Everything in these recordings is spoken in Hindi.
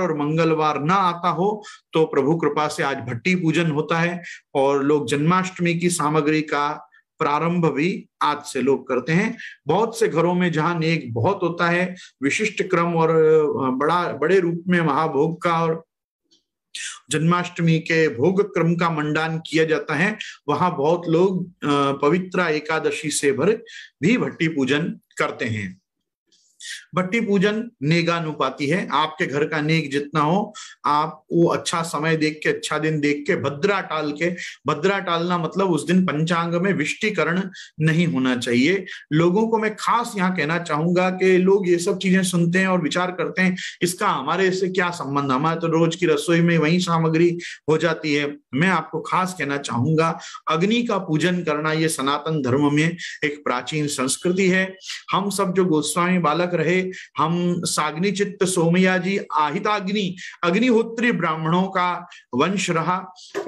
और मंगलवार ना आता हो तो प्रभु कृपा से आज भट्टी पूजन होता है और लोग जन्माष्टमी की सामग्री का प्रारंभ भी आज से लोग करते हैं बहुत से घरों में जहाँ नेक बहुत होता है विशिष्ट क्रम और बड़ा बड़े रूप में महाभोग का और जन्माष्टमी के भोग क्रम का मंडान किया जाता है वहां बहुत लोग पवित्र एकादशी से भर भी भट्टी पूजन करते हैं भट्टी पूजन नेगानुपाती है आपके घर का नेग जितना हो आप वो अच्छा समय देख के अच्छा दिन देख के भद्रा टाल के भद्रा टालना मतलब उस दिन पंचांग में विष्टिकरण नहीं होना चाहिए लोगों को मैं खास यहाँ कहना चाहूंगा कि लोग ये सब चीजें सुनते हैं और विचार करते हैं इसका हमारे से क्या संबंध हमारे तो रोज की रसोई में वही सामग्री हो जाती है मैं आपको खास कहना चाहूंगा अग्नि का पूजन करना ये सनातन धर्म में एक प्राचीन संस्कृति है हम सब जो गोस्वामी बालक रहे हम साग्नि चित्त सोमिया जी आहिताग्नि अग्निहोत्री ब्राह्मणों का वंश रहा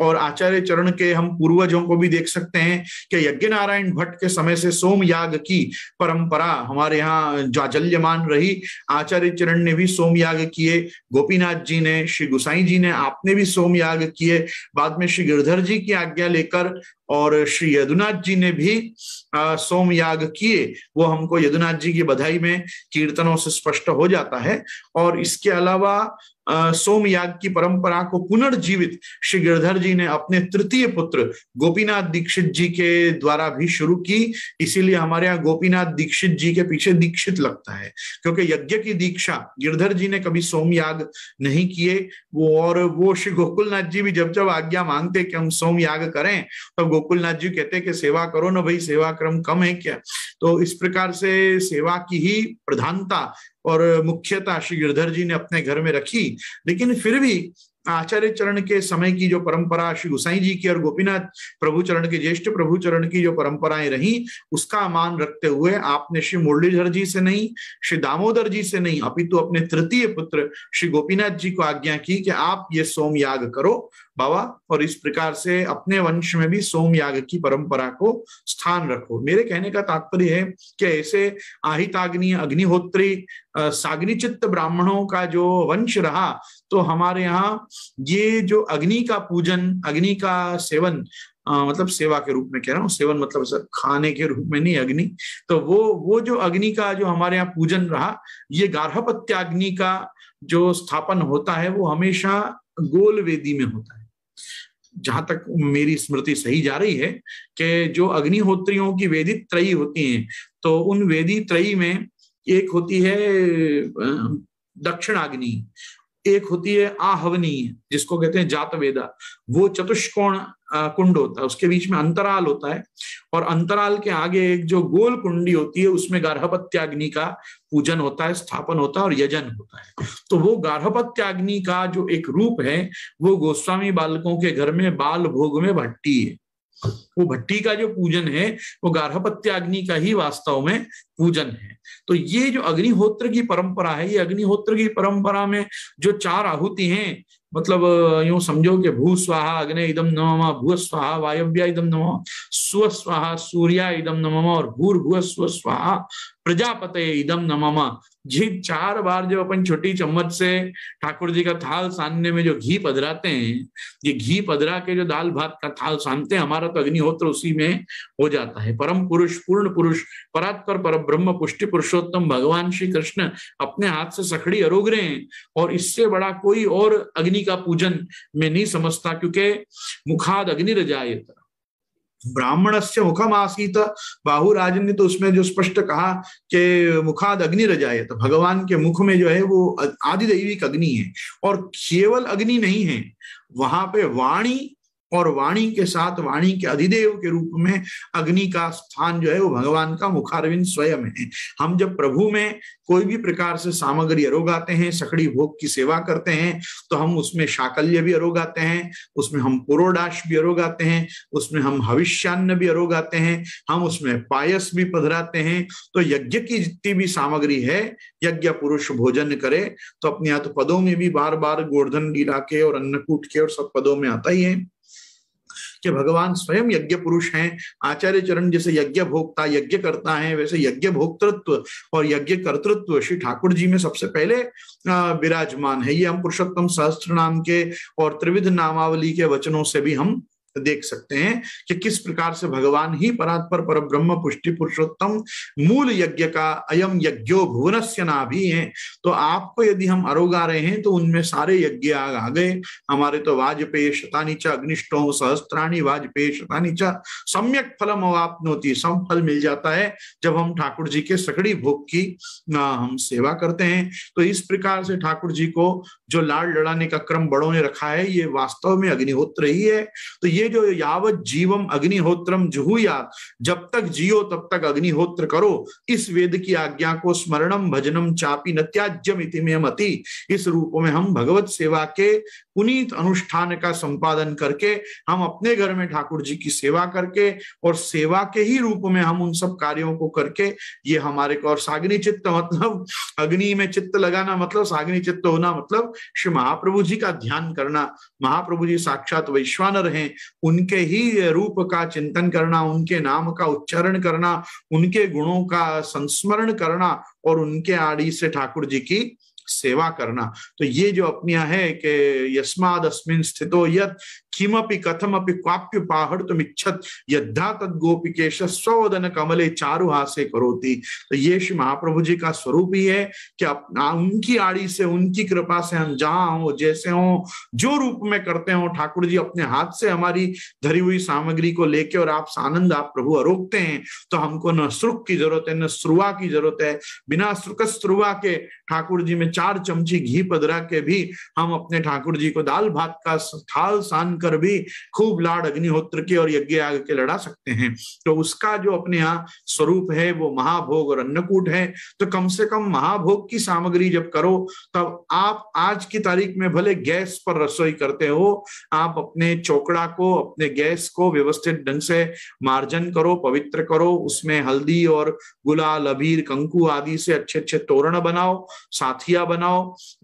और आचार्य चरण के हम पूर्वजों को भी देख सकते हैं कि यज्ञ नारायण भट्ट के समय से सोम याग की परंपरा हमारे यहाँ जाजल्यमान रही आचार्य चरण ने भी सोम याग किए गोपीनाथ जी ने श्री गुसाई जी ने आपने भी सोम याग किए बाद में श्री गिरधर जी की आज्ञा लेकर और श्री यदुनाथ जी ने भी आ, सोम याग किए वो हमको यदुनाथ जी की बधाई में कीर्तनों से स्पष्ट हो जाता है और इसके अलावा सोमयाग की परंपरा को पुनर्जीवित श्री गिरधर जी ने अपने तृतीय पुत्र गोपीनाथ दीक्षित जी के द्वारा भी शुरू की इसीलिए हमारे यहाँ गोपीनाथ दीक्षित जी के पीछे दीक्षित लगता है क्योंकि यज्ञ की दीक्षा गिरधर जी ने कभी सोमयाग नहीं किए वो और वो श्री गोकुलनाथ जी भी जब जब आज्ञा मांगते कि हम सोमयाग करें तब तो गोकुलनाथ जी कहते कि सेवा करो ना भाई सेवा क्रम कम है क्या तो इस प्रकार से सेवा की ही प्रधानता और मुख्यतः श्री गिरधर जी ने अपने घर में रखी लेकिन फिर भी आचार्य चरण के समय की जो परंपरा श्री गुसाई जी की और गोपीनाथ प्रभु चरण के ज्येष्ठ प्रभु चरण की जो परंपराएं रही उसका मान रखते हुए आपने श्री मुरलीधर जी से नहीं श्री दामोदर जी से नहीं अपितु तो अपने तृतीय पुत्र श्री गोपीनाथ जी को आज्ञा की कि आप ये सोम याग करो बाबा और इस प्रकार से अपने वंश में भी सोम याग की परंपरा को स्थान रखो मेरे कहने का तात्पर्य है कि ऐसे आहिताग्नि अग्निहोत्री सागरी चित्त ब्राह्मणों का जो वंश रहा तो हमारे यहाँ ये जो अग्नि का पूजन अग्नि का सेवन आ, मतलब सेवा के रूप में कह रहा हूँ सेवन मतलब सर खाने के रूप में नहीं अग्नि तो वो वो जो अग्नि का जो हमारे यहाँ पूजन रहा ये गार्हपत्याग्नि का जो स्थापन होता है वो हमेशा गोल वेदी में होता है जहां तक मेरी स्मृति सही जा रही है कि जो अग्निहोत्रियों की वेदी त्रयी होती हैं तो उन वेदी त्रयी में एक होती है दक्षिण अग्नि एक होती है आहवनी जिसको कहते हैं जातवेदा वो चतुष्कोण कुंड होता है उसके बीच में अंतराल होता है और अंतराल के आगे एक जो गोल कुंडी होती है उसमें गर्भपत्याग्नि का पूजन होता है स्थापन होता है और यजन होता है तो वो गर्भपत्याग्नि का जो एक रूप है वो गोस्वामी बालकों के घर में बाल भोग में भट्टी है वो भट्टी का जो पूजन है वो गार्हपत्याग्नि का ही वास्तव में पूजन है तो ये जो अग्निहोत्र की परंपरा है ये अग्निहोत्र की परंपरा में जो चार आहुति हैं मतलब यूं समझो कि भू स्वाहा अग्नि इदम नमा भू स्वाहा वायव्या इदम नमा स्व स्वाहा सूर्या इदम नमा और भूर भू स्व स्वाहा प्रजापते इदम नमम जी चार बार जो अपन छोटी चम्मच से ठाकुर जी का थाल सानने में जो घी पधराते हैं ये घी पधरा के जो दाल भात का थाल सानते हैं हमारा तो अग्निहोत्र उसी में हो जाता है परम पुरुष पूर्ण पुरुष परात्पर पर ब्रह्म पुष्टि पुरुषोत्तम भगवान श्री कृष्ण अपने हाथ से सखड़ी अरोग रहे हैं और इससे बड़ा कोई और अग्नि का पूजन मैं नहीं समझता क्योंकि मुखाद अग्नि रजा ब्राह्मण से मुखम आसीत बाहुराजन ने तो उसमें जो स्पष्ट कहा कि मुखाद अग्नि रजाए तो भगवान के मुख में जो है वो आदिदेविक अग्नि है और केवल अग्नि नहीं है वहां पे वाणी और वाणी के साथ वाणी के अधिदेव के रूप में अग्नि का स्थान जो है वो भगवान का मुखारविंद स्वयं है हम जब प्रभु में कोई भी प्रकार से सामग्री अरोगाते हैं सकड़ी भोग की सेवा करते हैं तो हम उसमें शाकल्य भी अरोगाते हैं उसमें हम पुरोडाश भी अरोगाते हैं उसमें हम हविष्यान्न भी अरोगाते हैं हम उसमें पायस भी पधराते हैं तो यज्ञ की जितनी भी सामग्री है यज्ञ पुरुष भोजन करे तो अपने पदों में भी बार बार गोर्धन लीला के और अन्नकूट के और सब पदों में आता ही है कि भगवान स्वयं यज्ञ पुरुष हैं आचार्य चरण जैसे यज्ञ भोक्ता यज्ञ करता है वैसे यज्ञ भोक्तृत्व और यज्ञ कर्तृत्व श्री ठाकुर जी में सबसे पहले विराजमान है ये हम पुरुषोत्तम सहस्त्र नाम के और त्रिविध नामावली के वचनों से भी हम तो देख सकते हैं कि किस प्रकार से भगवान ही परात्पर पर ब्रह्म पुष्टि पुरुषोत्तम मूल यज्ञ का अयम यज्ञो भुवन से नाभि है तो आपको यदि हम अरोगा रहे हैं तो उनमें सारे यज्ञ आ गए हमारे तो वाजपेय शतानी च अग्निष्टो सहस्त्राणी वाजपेय शतानी च सम्यक फलम अवापनोती सम फल मिल जाता है जब हम ठाकुर जी के सकड़ी भोग की हम सेवा करते हैं तो इस प्रकार से ठाकुर जी को जो लाड़ लड़ाने का क्रम बड़ों ने रखा है ये वास्तव में अग्निहोत्र ही है तो ये जो यावत जीवम अग्निहोत्रम जुहुया जब तक जियो तब तक अग्निहोत्र करो इस वेद की आज्ञा को स्मरणम भजनम चापी नत्याज्यम इति में मती इस रूप में हम भगवत सेवा के पुनीत अनुष्ठान का संपादन करके हम अपने घर में ठाकुर जी की सेवा करके और सेवा के ही रूप में हम उन सब कार्यों को करके ये हमारे को और सागनी चित्त मतलब अग्नि में चित्त लगाना मतलब साग्नि चित्त होना मतलब श्री महाप्रभु जी का ध्यान करना महाप्रभु जी साक्षात वैश्वान रहे उनके ही रूप का चिंतन करना उनके नाम का उच्चारण करना उनके गुणों का संस्मरण करना और उनके आड़ी से ठाकुर जी की सेवा करना तो ये जो अपनिया है कि यस्माद अस्मिन स्थितो यत किमपि कथमपि क्वाप्य पाहर्तुम इच्छत यद्धा तद गोपिकेश स्वदन कमले चारु हासे करोति तो ये श्री महाप्रभु जी का स्वरूप ही है कि अपना उनकी आड़ी से उनकी कृपा से हम जहां हो जैसे हो जो रूप में करते हो ठाकुर जी अपने हाथ से हमारी धरी हुई सामग्री को लेके और आप आनंद आप प्रभु अरोकते हैं तो हमको न सुख की जरूरत है न श्रुआ की जरूरत है बिना सुख श्रुआ के ठाकुर जी में चार चमची घी पदरा के भी हम अपने ठाकुर जी को दाल भात का थाल सान कर भी खूब लाड़ अग्निहोत्र के और यज्ञ आग के लड़ा सकते हैं तो उसका जो अपने यहाँ स्वरूप है वो महाभोग और अन्नकूट है तो कम से कम महाभोग की सामग्री जब करो तब आप आज की तारीख में भले गैस पर रसोई करते हो आप अपने चोकड़ा को अपने गैस को व्यवस्थित ढंग से मार्जन करो पवित्र करो उसमें हल्दी और गुलाल अबीर कंकु आदि से अच्छे अच्छे तोरण बनाओ साथिया बनाओ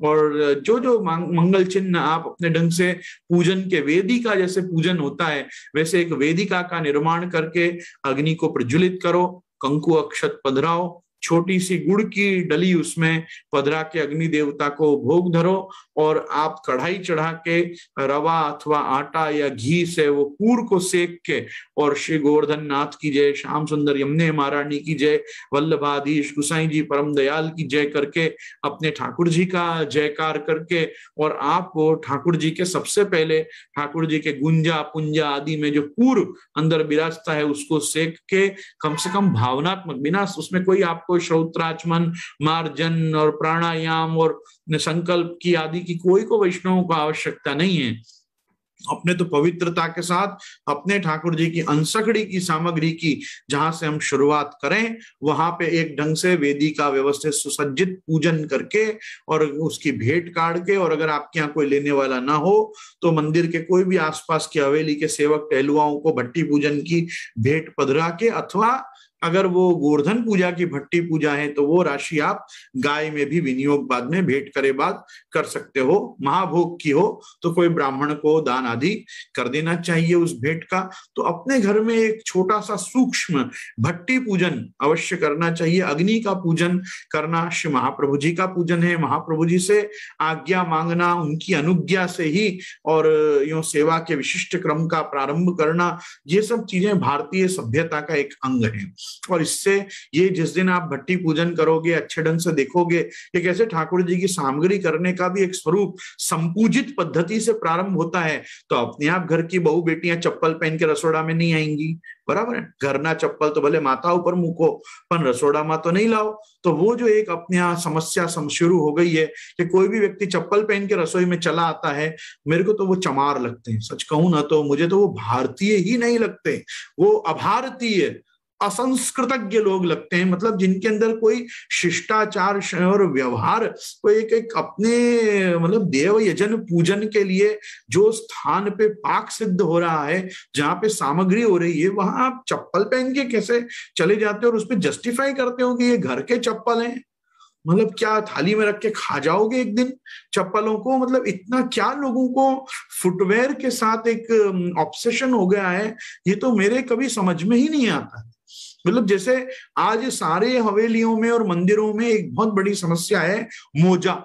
और जो जो मंगल चिन्ह आप अपने ढंग से पूजन के वेद वेदी का जैसे पूजन होता है वैसे एक वेदिका का निर्माण करके अग्नि को प्रज्वलित करो कंकु अक्षत पधराओ छोटी सी गुड़ की डली उसमें पधरा के अग्नि देवता को भोग धरो और आप कढ़ाई चढ़ा के रवा अथवा आटा या घी से वो कूर को सेक के और श्री गोवर्धन नाथ की जय श्याम सुंदर यमुने महारानी की जय वल्लभाधीश गुसाई जी परम दयाल की जय करके अपने ठाकुर जी का जयकार करके और आप वो ठाकुर जी के सबसे पहले ठाकुर जी के गुंजा पुंजा आदि में जो कूर अंदर विराजता है उसको सेक के कम से कम भावनात्मक बिना उसमें कोई आप आपको श्रोत्राचमन मार्जन और प्राणायाम और संकल्प की आदि की कोई को वैष्णव को आवश्यकता नहीं है अपने तो पवित्रता के साथ अपने ठाकुर जी की अंसखड़ी की सामग्री की जहां से हम शुरुआत करें वहां पे एक ढंग से वेदी का व्यवस्थित सुसज्जित पूजन करके और उसकी भेंट काट के और अगर आपके यहाँ कोई लेने वाला ना हो तो मंदिर के कोई भी आसपास की हवेली के सेवक टहलुआओं को भट्टी पूजन की भेंट पधरा के अथवा अगर वो गोवर्धन पूजा की भट्टी पूजा है तो वो राशि आप गाय में भी विनियोग बाद में भेंट करे बाद कर सकते हो महाभोग की हो तो कोई ब्राह्मण को दान आदि कर देना चाहिए उस भेंट का तो अपने घर में एक छोटा सा सूक्ष्म भट्टी पूजन अवश्य करना चाहिए अग्नि का पूजन करना श्री महाप्रभु जी का पूजन है महाप्रभु जी से आज्ञा मांगना उनकी अनुज्ञा से ही और यो सेवा के विशिष्ट क्रम का प्रारंभ करना ये सब चीजें भारतीय सभ्यता का एक अंग है और इससे ये जिस दिन आप भट्टी पूजन करोगे अच्छे ढंग से देखोगे ये कैसे ठाकुर जी की सामग्री करने का भी एक स्वरूप संपूजित पद्धति से प्रारंभ होता है तो अपने आप घर की बहु बेटियां चप्पल पहन के रसोड़ा में नहीं आएंगी बराबर है घर ना चप्पल तो भले माता ऊपर मुको पर रसोड़ा माँ तो नहीं लाओ तो वो जो एक अपने यहाँ समस्या शुरू हो गई है कि कोई भी व्यक्ति चप्पल पहन के रसोई में चला आता है मेरे को तो वो चमार लगते हैं सच कहूं ना तो मुझे तो वो भारतीय ही नहीं लगते वो अभारतीय असंस्कृतज्ञ लोग लगते हैं मतलब जिनके अंदर कोई शिष्टाचार और व्यवहार कोई एक एक अपने मतलब देव यजन पूजन के लिए जो स्थान पे पाक सिद्ध हो रहा है जहाँ पे सामग्री हो रही है वहां आप चप्पल पहन के कैसे चले जाते हो और उसपे जस्टिफाई करते हो कि ये घर के चप्पल हैं मतलब क्या थाली में रख के खा जाओगे एक दिन चप्पलों को मतलब इतना क्या लोगों को फुटवेयर के साथ एक ऑब्सेशन um, हो गया है ये तो मेरे कभी समझ में ही नहीं आता मतलब जैसे आज सारे हवेलियों में और मंदिरों में एक बहुत बड़ी समस्या है मोजा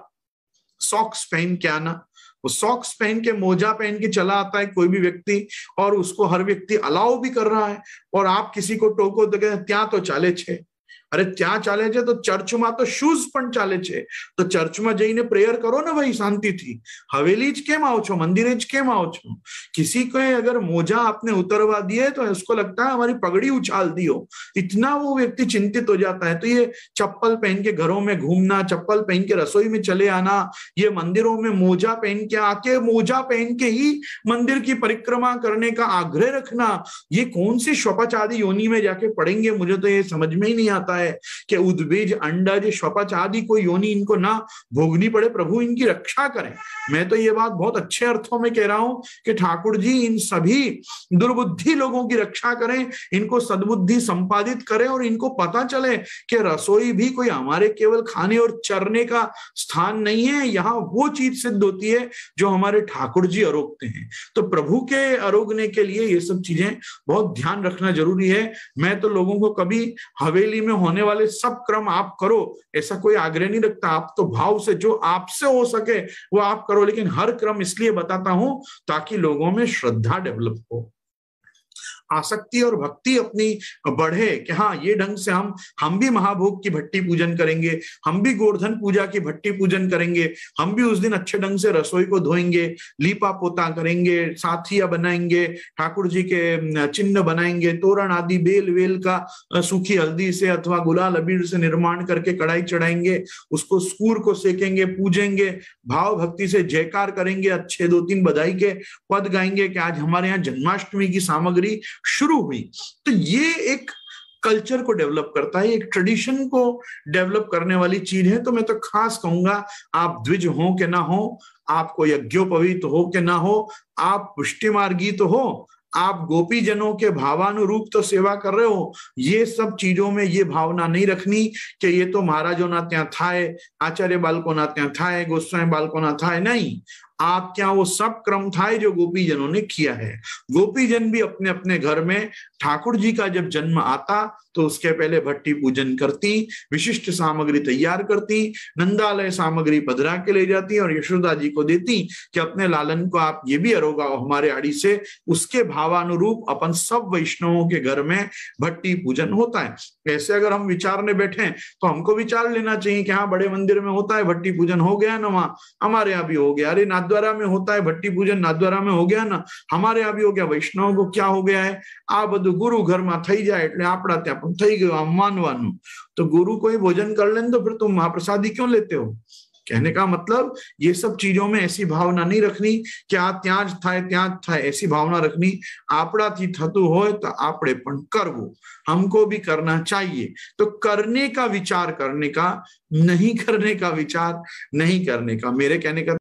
सॉक्स पहन के आना वो सॉक्स पहन के मोजा पहन के चला आता है कोई भी व्यक्ति और उसको हर व्यक्ति अलाउ भी कर रहा है और आप किसी को टोको तो क्या तो चाले छे अरे त्या चाले तो चर्च में तो शूज चाले चे। तो चर्च में जाइने प्रेयर करो ना भाई शांति थी हवेली કેમ આવો છો किसी को अगर मोजा आपने उतरवा दिए तो उसको लगता है हमारी पगड़ी उछाल दी हो इतना वो व्यक्ति चिंतित हो जाता है तो ये चप्पल पहन के घरों में घूमना चप्पल पहन के रसोई में चले आना ये मंदिरों में मोजा पहन के आके मोजा पहन के ही मंदिर की परिक्रमा करने का आग्रह रखना ये कौन सी स्वपचादी योनि में जाके पड़ेंगे मुझे तो ये समझ में ही नहीं आता है है कि उद्बीज अंडज स्वपच आदि कोई योनि इनको ना भोगनी पड़े प्रभु इनकी रक्षा करें मैं तो ये बात बहुत अच्छे अर्थों में कह रहा हूं कि ठाकुर जी इन सभी दुर्बुद्धि लोगों की रक्षा करें इनको सदबुद्धि संपादित करें और इनको पता चले कि रसोई भी कोई हमारे केवल खाने और चरने का स्थान नहीं है यहाँ वो चीज सिद्ध होती है जो हमारे ठाकुर जी अरोगते हैं तो प्रभु के अरोगने के लिए ये सब चीजें बहुत ध्यान रखना जरूरी है मैं तो लोगों को कभी हवेली में होने होने वाले सब क्रम आप करो ऐसा कोई आग्रह नहीं रखता आप तो भाव से जो आपसे हो सके वो आप करो लेकिन हर क्रम इसलिए बताता हूं ताकि लोगों में श्रद्धा डेवलप हो आसक्ति और भक्ति अपनी बढ़े कि हाँ ये ढंग से हम हम भी महाभोग की भट्टी पूजन करेंगे हम भी गोवर्धन पूजा की भट्टी पूजन करेंगे हम भी उस दिन अच्छे ढंग से रसोई को धोएंगे लीपा पोता करेंगे साथिया बनाएंगे ठाकुर जी के चिन्ह बनाएंगे तोरण आदि बेल वेल का सूखी हल्दी से अथवा गुलाल अबीर से निर्माण करके कढ़ाई चढ़ाएंगे उसको स्कूर को सेकेंगे पूजेंगे भाव भक्ति से जयकार करेंगे अच्छे दो तीन बधाई के पद गाएंगे कि आज हमारे यहाँ जन्माष्टमी की सामग्री शुरू हुई तो ये एक कल्चर को डेवलप करता है एक ट्रेडिशन को डेवलप करने वाली चीज है तो मैं तो खास कहूंगा आप द्विज हो के ना हो आपको यज्ञोपवीत तो हो के ना हो आप पुष्टिमार्गी तो हो आप गोपी जनों के भावानुरूप तो सेवा कर रहे हो ये सब चीजों में ये भावना नहीं रखनी कि ये तो महाराजों ना त्या था आचार्य बालको ना त्या था गोस्वामी बालको ना था नहीं क्या वो सब क्रम था जो गोपी जनों ने किया है गोपी जन भी अपने अपने घर में ठाकुर जी का जब जन्म आता तो उसके पहले भट्टी पूजन करती विशिष्ट सामग्री तैयार करती नंदालय सामग्री पधरा के ले जाती और यशोदा जी को देती कि अपने लालन को आप ये भी अरोगा हमारे आड़ी से उसके भावानुरूप अपन सब वैष्णवों के घर में भट्टी पूजन होता है ऐसे अगर हम विचारने बैठे तो हमको विचार लेना चाहिए कि हाँ बड़े मंदिर में होता है भट्टी पूजन हो गया ना वहां हमारे यहाँ भी हो गया अरे ना द्वारा में होता है भट्टी पूजन ना द्वारा में हो गया ना हमारे अभी हो गया वैष्णव को क्या हो गया है आ गुरु घर में थई जाए એટલે આપડા ત્યાં પણ થઈ ગયો આમ માનવાનું તો ગુરુ કોઈ ભોજન કર લે તો پھر તું મહાપ્રસાધી ક્યો લેતે હો કહેને કા મતલબ યે સબ ચીજો મે એસી ભાવના નહીં rakhni કે આપ ત્યાં જ થાય ત્યાં જ થાય એસી ભાવના rakhni આપડા થી થતું હોય તો આપણે પણ કરવું हमको भी करना चाहिए तो करने का विचार करने का नहीं करने का विचार नहीं करने का मेरे कहने का